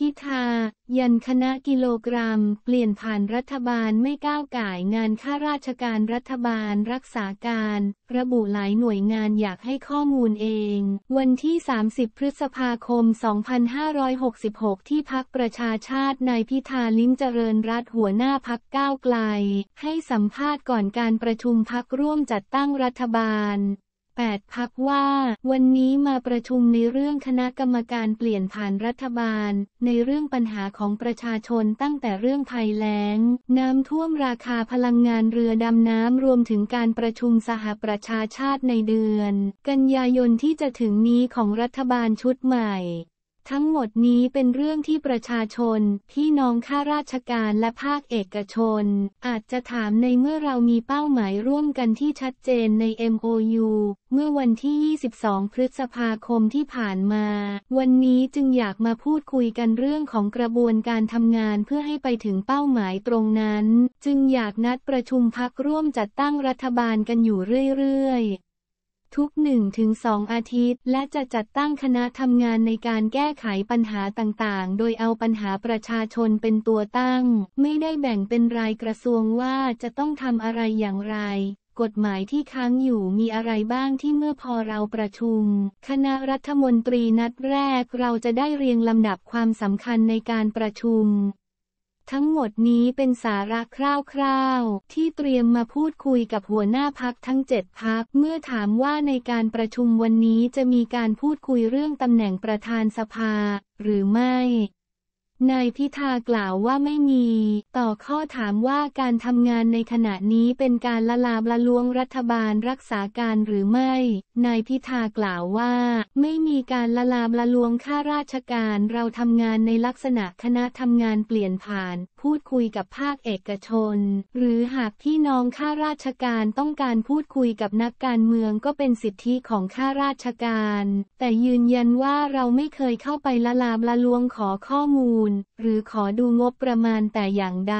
พิธา ยันคณะกิโลกรัม เปลี่ยนผ่านรัฐบาลไม่ก้าวก่ายงานข้าราชการรัฐบาลรักษาการ ระบุหลายหน่วยงานอยากให้ข้อมูลเอง วันที่ 30 พฤษภาคม 2566 ที่พักประชาชาตินายพิธาลิ้มเจริญรัฐหัวหน้าพักก้าวไกล ให้สัมภาษณ์ก่อนการประชุมพักร่วมจัดตั้งรัฐบาล8พักว่า วันนี้มาประชุมในเรื่องคณะกรรมการเปลี่ยนผ่านรัฐบาล ในเรื่องปัญหาของประชาชนตั้งแต่เรื่องภัยแล้ง น้ำท่วมราคาพลังงานเรือดำน้ำรวมถึงการประชุมสหประชาชาติในเดือน กันยายนที่จะถึงนี้ของรัฐบาลชุดใหม่ทั้งหมดนี้เป็นเรื่องที่ประชาชน พี่น้องข้าราชการและภาคเอกชน อาจจะถามในเมื่อเรามีเป้าหมายร่วมกันที่ชัดเจนใน MOU เมื่อวันที่ 22 พฤษภาคมที่ผ่านมา วันนี้จึงอยากมาพูดคุยกันเรื่องของกระบวนการทำงานเพื่อให้ไปถึงเป้าหมายตรงนั้น จึงอยากนัดประชุมพักร่วมจัดตั้งรัฐบาลกันอยู่เรื่อยๆทุก 1-2 อาทิตย์ และจะจัดตั้งคณะทำงานในการแก้ไขปัญหาต่างๆ โดยเอาปัญหาประชาชนเป็นตัวตั้ง ไม่ได้แบ่งเป็นรายกระทรวงว่าจะต้องทำอะไรอย่างไร กฎหมายที่ค้างอยู่มีอะไรบ้างที่เมื่อพอเราประชุม คณะรัฐมนตรีนัดแรกเราจะได้เรียงลำดับความสำคัญในการประชุมทั้งหมดนี้เป็นสาระคร่าวๆ ที่เตรียมมาพูดคุยกับหัวหน้าพักทั้งเจ็ดพัก เมื่อถามว่าในการประชุมวันนี้จะมีการพูดคุยเรื่องตำแหน่งประธานสภาหรือไม่นายพิธากล่าวว่าไม่มี ต่อข้อถามว่าการทำงานในขณะนี้เป็นการละลาบละลวงรัฐบาลรักษาการหรือไม่ นายพิธากล่าวว่าไม่มีการละลาบละลวงข้าราชการเราทำงานในลักษณะคณะทำงานเปลี่ยนผ่านพูดคุยกับภาคเอกชน หรือหากพี่น้องข้าราชการต้องการพูดคุยกับนักการเมืองก็เป็นสิทธิของข้าราชการ แต่ยืนยันว่าเราไม่เคยเข้าไปละลาบละลวงขอข้อมูลหรือขอดูงบประมาณแต่อย่างใด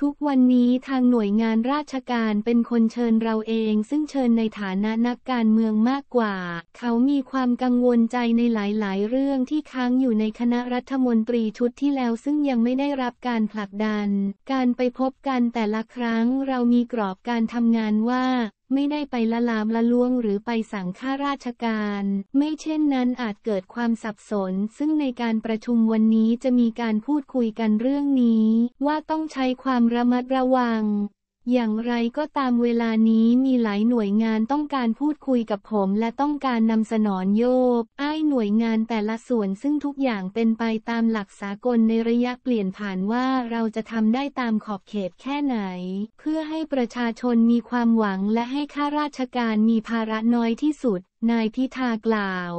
ทุกวันนี้ทางหน่วยงานราชการเป็นคนเชิญเราเองซึ่งเชิญในฐานะนักการเมืองมากกว่า เขามีความกังวลใจในหลายๆ เรื่องที่ค้างอยู่ในคณะรัฐมนตรีชุดที่แล้วซึ่งยังไม่ได้รับการผลักดัน การไปพบกันแต่ละครั้งเรามีกรอบการทำงานว่าไม่ได้ไปละลามละล้วงหรือไปสั่งข้าราชการ ไม่เช่นนั้นอาจเกิดความสับสน ซึ่งในการประชุมวันนี้จะมีการพูดคุยกันเรื่องนี้ ว่าต้องใช้ความระมัดระวังอย่างไรก็ตามเวลานี้มีหลายหน่วยงานต้องการพูดคุยกับผมและต้องการนำสนอนโยบ อ้ายหน่วยงานแต่ละส่วนซึ่งทุกอย่างเป็นไปตามหลักสากลในระยะเปลี่ยนผ่านว่าเราจะทำได้ตามขอบเขตแค่ไหน เพื่อให้ประชาชนมีความหวังและให้ข้าราชการมีภาระน้อยที่สุดนายพิธากล่าว